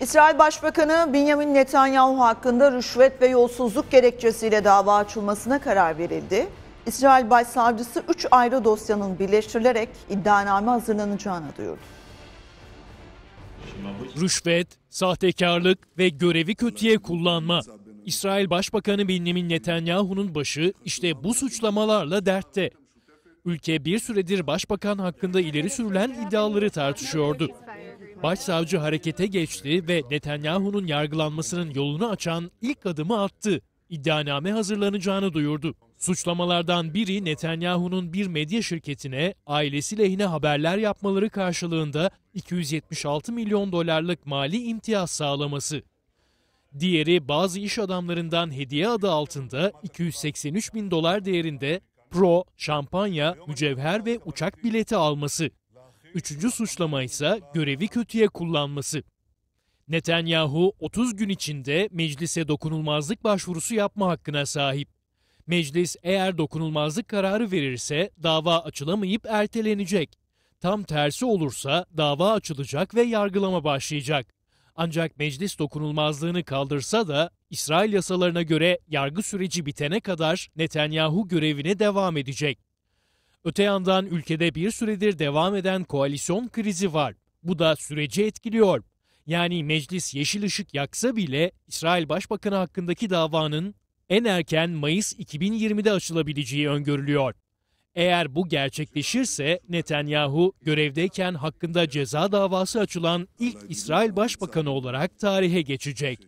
İsrail Başbakanı Benjamin Netanyahu hakkında rüşvet ve yolsuzluk gerekçesiyle dava açılmasına karar verildi. İsrail Başsavcısı 3 ayrı dosyanın birleştirilerek iddianame hazırlanacağını duyurdu. Rüşvet, sahtekarlık ve görevi kötüye kullanma. İsrail Başbakanı Benjamin Netanyahu'nun başı işte bu suçlamalarla dertte. Ülke bir süredir başbakan hakkında ileri sürülen iddiaları tartışıyordu. Başsavcı harekete geçti ve Netanyahu'nun yargılanmasının yolunu açan ilk adımı attı. İddianame hazırlanacağını duyurdu. Suçlamalardan biri Netanyahu'nun bir medya şirketine ailesi lehine haberler yapmaları karşılığında 276 milyon dolarlık mali imtiyaz sağlaması. Diğeri bazı iş adamlarından hediye adı altında 283 bin dolar değerinde pro, şampanya, mücevher ve uçak bileti alması. Üçüncü suçlama ise görevi kötüye kullanması. Netanyahu 30 gün içinde meclise dokunulmazlık başvurusu yapma hakkına sahip. Meclis eğer dokunulmazlık kararı verirse dava açılamayıp ertelenecek. Tam tersi olursa dava açılacak ve yargılama başlayacak. Ancak meclis dokunulmazlığını kaldırsa da İsrail yasalarına göre yargı süreci bitene kadar Netanyahu görevine devam edecek. Öte yandan ülkede bir süredir devam eden koalisyon krizi var. Bu da süreci etkiliyor. Yani meclis yeşil ışık yaksa bile İsrail Başbakanı hakkındaki davanın en erken Mayıs 2020'de açılabileceği öngörülüyor. Eğer bu gerçekleşirse Netanyahu görevdeyken hakkında ceza davası açılan ilk İsrail Başbakanı olarak tarihe geçecek.